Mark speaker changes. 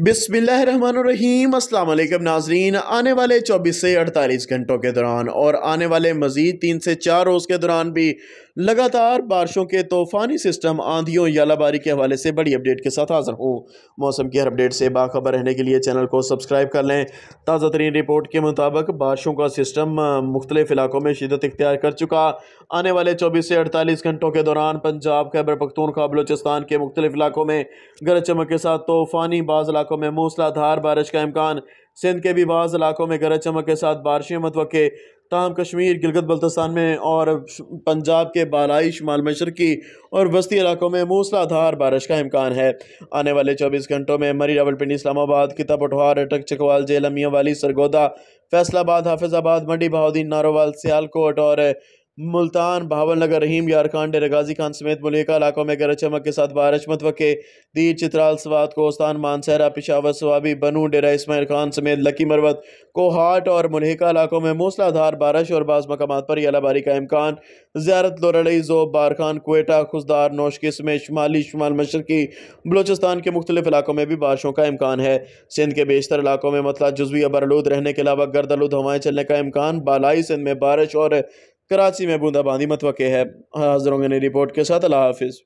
Speaker 1: बिसमीम अल्लाम नाजरीन आने वाले 24 से 48 घंटों के दौरान और आने वाले मज़ीद तीन से चार रोज़ के दौरान भी लगातार बारिशों के तूफ़ानी सिस्टम आंधियों या के हवाले से बड़ी अपडेट के साथ हाज़िर हूँ मौसम की हर अपडेट से बाखबर रहने के लिए चैनल को सब्सक्राइब कर लें ताज़ा तरीन रिपोर्ट के मुताबिक बारिशों का सिस्टम मुख्तलिफ इलाकों में शिदत इख्तियार कर चुका आने वाले चौबीस से अड़तालीस घंटों के दौरान पंजाब खैबर पख्तूनखा बलोचिस्तान के मुख्तलिफ इलाकों में गरज चमक के साथ तूफ़ानी बाज़ इलाकों में मूसलाधार बारिश का इम्कान सिंध के भी बाज़ इलाकों में गरज चमक के साथ बारिशें मतव तमाम कश्मीर गिलगत बल्तिस्तान में और पंजाब के बालाई शुमाल मशरकी और वस्ती इलाकों में मूसलाधार बारिश का इम्कान है आने वाले चौबीस घंटों में मरी रावलपिंडी इस्लामाबाद किता पठवार अटक चकवाल जेलमिया वाली सरगोदा फैसलाबाद हाफिजाबाद मंडी बहाउद्दीन नारोवाल सियालकोट और मुल्तान नगर रहीम यार खान गाजी खान समेत मलिका इलाकों में गरज चमक के साथ बारिश मतवके दीर चित्राल स्वाद कोस्तान मानसहरा पिशावर स्वाबी बनू डेरा इसमाइल खान समेत लकी मरवत कोहाट और मलिका इलाकों में मूसलाधार बारिश और बाज़ मकाम पर यलाबारी का इम्कान ज्यारत लोरड़ई जोब बारखान कोयटा खुशदार नौशकी समेत शुमाली शुमाल मशरकी बलोचिस्तान के मुख्तलिफ इलाकों में भी बारिशों का इम्कान है सिंध के बेशतर इलाकों में मतला जजवी बरलूद रहने के अलावा गर्द आलूद हवाएँ चलने का इम्कान बालाई सिंध में बारिश और कराची में बूंदाबांदी मतवक़ है हाजिर होंगे नई रिपोर्ट के साथ अल्लाह हाफिज़